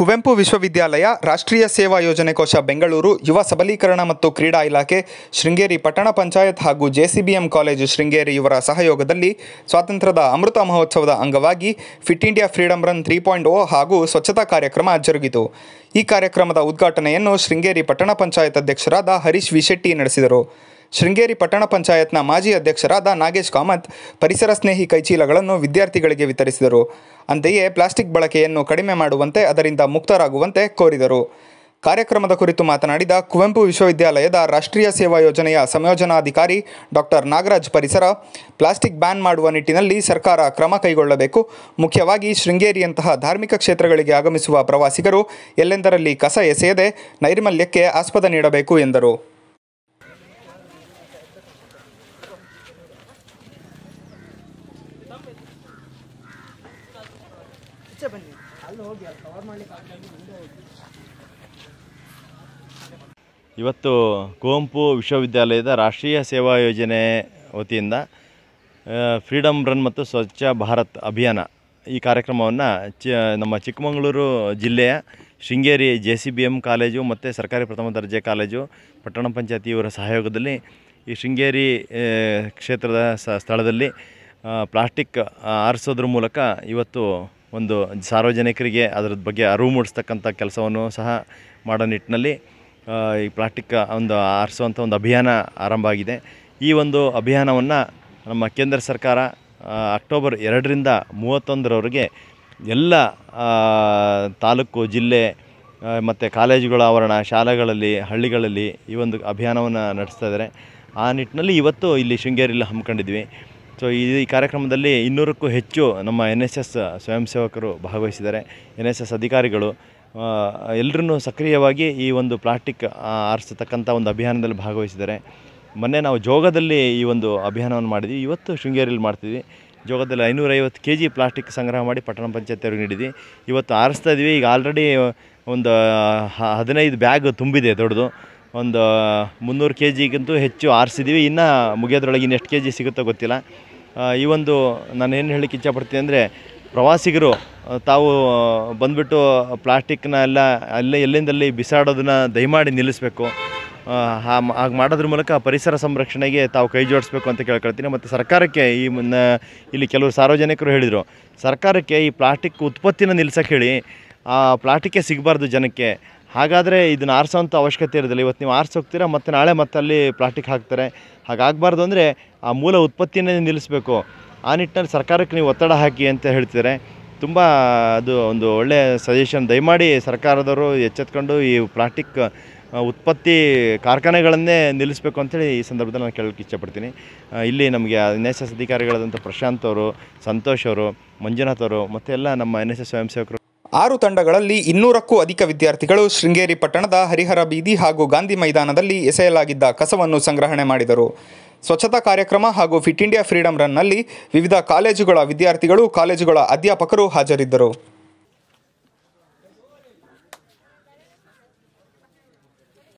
ಕುವೆಂಪು ವಿಶ್ವವಿದ್ಯಾಲಯ ರಾಷ್ಟ್ರೀಯ ಸೇವಾ ಯೋಜನೆ ಕೋಶ ಬೆಂಗಳೂರು ಯುವ ಸಬಲೀಕರಣ ಮತ್ತು ಕ್ರೀಡಾ ಇಲಾಖೆ ಶೃಂಗೇರಿ ಪಟ್ಟಣ ಪಂಚಾಯತ್ ಹಾಗೂ ಜೆಸಿಬಿಎಂ ಕಾಲೇಜು ಶೃಂಗೇರಿ ಇವರ ಸಹಯೋಗದಲ್ಲಿ ಸ್ವಾತಂತ್ರ್ಯದ ಅಮೃತ ಮಹೋತ್ಸವದ ಅಂಗವಾಗಿ Fit India Freedom Run three point O ಹಾಗೂ ಸ್ವಚ್ಛತಾ ಕಾರ್ಯಕ್ರಮ ಜರುಗಿತು ಈ ಕಾರ್ಯಕ್ರಮದ ಉದ್ಘಾಟನೆಯನ್ನು ಶೃಂಗೇರಿ ಪಟ್ಟಣ ಪಂಚಾಯತ್ ಅಧ್ಯಕ್ಷರಾದ ಹರೀಶ್ ವಿಶೆಟ್ಟಿ ನಡೆಸಿದರು ಶೃಂಗೇರಿ ಪಟ್ಟಣ ಪಂಚಾಯತ್ನ ಮಾಜಿ ಅಧ್ಯಕ್ಷರಾದ ನಾಗೇಶ್ ಕಾಮತ್ ಪರಿಸರ ಸ್ನೇಹಿ ಕೈಚೀಲಗಳನ್ನು ವಿದ್ಯಾರ್ಥಿಗಳಿಗೆ ವಿತರಿಸಿದರು ಅಂತೆಯೇ ಪ್ಲಾಸ್ಟಿಕ್ ಬಳಕೆಯನ್ನು ಕಡಿಮೆ ಮಾಡುವಂತೆ ಅದರಿಂದ ಮುಕ್ತರಾಗುವಂತೆ ಕೋರಿದರು ಕಾರ್ಯಕ್ರಮದ ಕುರಿತು ಮಾತನಾಡಿದ ಕುವೆಂಪು ವಿಶ್ವವಿದ್ಯಾಲಯದ ರಾಷ್ಟ್ರೀಯ ಸೇವಾ ಯೋಜನೆಯ ಸಂಯೋಜನಾಧಿಕಾರಿ ಡಾಕ್ಟರ್ ನಾಗರಾಜ್ ಪರಿಸರ ಪ್ಲಾಸ್ಟಿಕ್ ಬ್ಯಾನ್ ಮಾಡುವ ನಿಟ್ಟಿನಲ್ಲಿ ಸರ್ಕಾರ ಕ್ರಮ ಕೈಗೊಳ್ಳಬೇಕು ಮುಖ್ಯವಾಗಿ ಶೃಂಗೇರಿಯಂತಹ ಧಾರ್ಮಿಕ ಕ್ಷೇತ್ರಗಳಿಗೆ ಆಗಮಿಸುವ ಪ್ರವಾಸಿಗರು ಎಲ್ಲೆಂದರಲ್ಲಿ ಕಸ ಎಸೆಯದೆ ನೈರ್ಮಲ್ಯಕ್ಕೆ ಆಸ್ಪದ ನೀಡಬೇಕು ಎಂದರು ಇವತ್ತು ಕುವೆಂಪು ವಿಶ್ವವಿದ್ಯಾಲಯದ ರಾಷ್ಟ್ರೀಯ ಸೇವಾ ಯೋಜನೆ ವತಿಯಿಂದ ಫ್ರೀಡಮ್ ರನ್ ಮತ್ತು ಸ್ವಚ್ಛ ಭಾರತ್ ಅಭಿಯಾನ ಈ ಕಾರ್ಯಕ್ರಮವನ್ನು ಚಿ ನಮ್ಮ ಚಿಕ್ಕಮಗಳೂರು ಜಿಲ್ಲೆಯ Sringeri J C B M college ಮತ್ತು ಸರ್ಕಾರಿ ಪ್ರಥಮ ದರ್ಜೆ ಕಾಲೇಜು ಪಟ್ಟಣ ಪಂಚಾಯತಿ ಇವರ ಸಹಯೋಗದಲ್ಲಿ ಈ ಶೃಂಗೇರಿ ಕ್ಷೇತ್ರದ ಸ್ಥಳದಲ್ಲಿ ಪ್ಲಾಸ್ಟಿಕ್ ಆರಿಸೋದ್ರ ಮೂಲಕ ಇವತ್ತು ಒಂದು ಸಾರ್ವಜನಿಕರಿಗೆ ಅದರ ಬಗ್ಗೆ ಅರಿವು ಮೂಡಿಸ್ತಕ್ಕಂಥ ಕೆಲಸವನ್ನು ಸಹ ಮಾಡೋ ನಿಟ್ಟಿನಲ್ಲಿ ಈ ಪ್ಲಾಸ್ಟಿಕ್ ಒಂದು ಆರಿಸುವಂಥ ಒಂದು ಅಭಿಯಾನ ಆರಂಭ ಆಗಿದೆ ಈ ಒಂದು ಅಭಿಯಾನವನ್ನು ನಮ್ಮ ಕೇಂದ್ರ ಸರ್ಕಾರ ಅಕ್ಟೋಬರ್ ಎರಡರಿಂದ ಮೂವತ್ತೊಂದರವರೆಗೆ ಎಲ್ಲ ತಾಲೂಕು ಜಿಲ್ಲೆ ಮತ್ತು ಕಾಲೇಜುಗಳ ಆವರಣ ಶಾಲೆಗಳಲ್ಲಿ ಹಳ್ಳಿಗಳಲ್ಲಿ ಈ ಒಂದು ಅಭಿಯಾನವನ್ನು ನಡೆಸ್ತಾ ಇದ್ದಾರೆ ಆ ನಿಟ್ಟಿನಲ್ಲಿ ಇವತ್ತು ಇಲ್ಲಿ ಶೃಂಗೇರಿಯಲ್ಲಿ ಹಮ್ಮಿಕೊಂಡಿದ್ವಿ ಸೊ ಈ ಈ ಕಾರ್ಯಕ್ರಮದಲ್ಲಿ ಇನ್ನೂರಕ್ಕೂ ಹೆಚ್ಚು ನಮ್ಮ ಎನ್ ಎಸ್ ಎಸ್ ಸ್ವಯಂ ಸೇವಕರು ಭಾಗವಹಿಸಿದ್ದಾರೆ ಎನ್ ಎಸ್ ಎಸ್ ಅಧಿಕಾರಿಗಳು ಎಲ್ಲರೂ ಸಕ್ರಿಯವಾಗಿ ಈ ಒಂದು ಪ್ಲಾಸ್ಟಿಕ್ ಆರಿಸತಕ್ಕಂಥ ಒಂದು ಅಭಿಯಾನದಲ್ಲಿ ಭಾಗವಹಿಸಿದ್ದಾರೆ ಮೊನ್ನೆ ನಾವು ಜೋಗದಲ್ಲಿ ಈ ಒಂದು ಅಭಿಯಾನವನ್ನು ಮಾಡಿದ್ವಿ ಇವತ್ತು ಶೃಂಗೇರಿಯಲ್ಲಿ ಮಾಡ್ತಿದ್ವಿ ಜೋಗದಲ್ಲಿ ಐನೂರೈವತ್ತು ಕೆ ಜಿ ಪ್ಲಾಸ್ಟಿಕ್ ಸಂಗ್ರಹ ಮಾಡಿ ಪಟ್ಟಣ ಅವ್ರಿಗೆ ನೀಡಿದ್ವಿ ಇವತ್ತು ಆರಿಸ್ತಾ ಇದ್ವಿ ಈಗ ಆಲ್ರೆಡಿ ಒಂದು ಹದಿನೈದು ಬ್ಯಾಗ್ ತುಂಬಿದೆ ದೊಡ್ಡದು ಒಂದು ಮುನ್ನೂರು ಕೆ ಜಿಗಿಂತೂ ಹೆಚ್ಚು ಆರಿಸಿದೀವಿ ಇನ್ನೂ ಮುಗಿಯೋದ್ರೊಳಗೆ ಇನ್ನೆಷ್ಟು ಕೆ ಜಿ ಸಿಗುತ್ತೋ ಗೊತ್ತಿಲ್ಲ ಈ ಒಂದು ನಾನು ಏನು ಹೇಳಲಿಕ್ಕೆ ಇಚ್ಛಪಡ್ತೀನಿ ಅಂದರೆ ಪ್ರವಾಸಿಗರು ತಾವು ಬಂದುಬಿಟ್ಟು ಪ್ಲಾಸ್ಟಿಕ್ನ ಎಲ್ಲ ಅಲ್ಲೇ ಎಲ್ಲಿಂದಲ್ಲಿ ಬಿಸಾಡೋದನ್ನು ದಯಮಾಡಿ ನಿಲ್ಲಿಸಬೇಕು ಹಾಗೆ ಮಾಡೋದ್ರ ಮೂಲಕ ಪರಿಸರ ಸಂರಕ್ಷಣೆಗೆ ತಾವು ಕೈ ಜೋಡಿಸ್ಬೇಕು ಅಂತ ಕೇಳ್ಕೊಳ್ತೀನಿ ಮತ್ತು ಸರ್ಕಾರಕ್ಕೆ ಈ ಇಲ್ಲಿ ಕೆಲವರು ಸಾರ್ವಜನಿಕರು ಹೇಳಿದರು ಸರ್ಕಾರಕ್ಕೆ ಈ ಪ್ಲಾಸ್ಟಿಕ್ ಉತ್ಪತ್ತಿನ ನಿಲ್ಸಕ್ಕೆ ಹೇಳಿ ಆ ಪ್ಲಾಟಿಕೆ ಸಿಗಬಾರ್ದು ಜನಕ್ಕೆ ಹಾಗಾದರೆ ಇದನ್ನು ಆರಿಸೋಂಥ ಅವಶ್ಯಕತೆ ಇರೋದಿಲ್ಲ ಇವತ್ತು ನೀವು ಆರಿಸೋಗ್ತೀರಾ ಮತ್ತು ನಾಳೆ ಮತ್ತೆ ಅಲ್ಲಿ ಪ್ಲಾಸ್ಟಿಕ್ ಹಾಕ್ತಾರೆ ಹಾಗಾಗಬಾರ್ದು ಅಂದರೆ ಆ ಮೂಲ ಉತ್ಪತ್ತಿಯನ್ನೇ ನಿಲ್ಲಿಸಬೇಕು ಆ ನಿಟ್ಟಿನಲ್ಲಿ ಸರ್ಕಾರಕ್ಕೆ ನೀವು ಒತ್ತಡ ಹಾಕಿ ಅಂತ ಹೇಳ್ತಿದ್ದಾರೆ ತುಂಬ ಅದು ಒಂದು ಒಳ್ಳೆಯ ಸಜೆಷನ್ ದಯಮಾಡಿ ಸರ್ಕಾರದವರು ಎಚ್ಚೆತ್ಕೊಂಡು ಈ ಪ್ಲಾಸ್ಟಿಕ್ ಉತ್ಪತ್ತಿ ಕಾರ್ಖಾನೆಗಳನ್ನೇ ನಿಲ್ಲಿಸಬೇಕು ಅಂತೇಳಿ ಈ ಸಂದರ್ಭದಲ್ಲಿ ನಾನು ಕೇಳೋಕ್ಕೆ ಇಷ್ಟಪಡ್ತೀನಿ ಇಲ್ಲಿ ನಮಗೆ ಎನ್ ಎಸ್ ಎಸ್ ಅಧಿಕಾರಿಗಳಾದಂಥ ಪ್ರಶಾಂತ್ ಅವರು ಸಂತೋಷ್ ಅವರು ಮಂಜುನಾಥ್ ಅವರು ಮತ್ತು ಎಲ್ಲ ನಮ್ಮ ಎನ್ ಎಸ್ ಎಸ್ ಸ್ವಯಂ ಸೇವಕರು ಆರು ತಂಡಗಳಲ್ಲಿ ಇನ್ನೂರಕ್ಕೂ ಅಧಿಕ ವಿದ್ಯಾರ್ಥಿಗಳು ಶೃಂಗೇರಿ ಪಟ್ಟಣದ ಹರಿಹರ ಬೀದಿ ಹಾಗೂ ಗಾಂಧಿ ಮೈದಾನದಲ್ಲಿ ಎಸೆಯಲಾಗಿದ್ದ ಕಸವನ್ನು ಸಂಗ್ರಹಣೆ ಮಾಡಿದರು ಸ್ವಚ್ಛತಾ ಕಾರ್ಯಕ್ರಮ ಹಾಗೂ ಫಿಟ್ ಇಂಡಿಯಾ ಫ್ರೀಡಂ ರನ್ನಲ್ಲಿ ವಿವಿಧ ಕಾಲೇಜುಗಳ ವಿದ್ಯಾರ್ಥಿಗಳು ಕಾಲೇಜುಗಳ ಅಧ್ಯಾಪಕರು ಹಾಜರಿದ್ದರು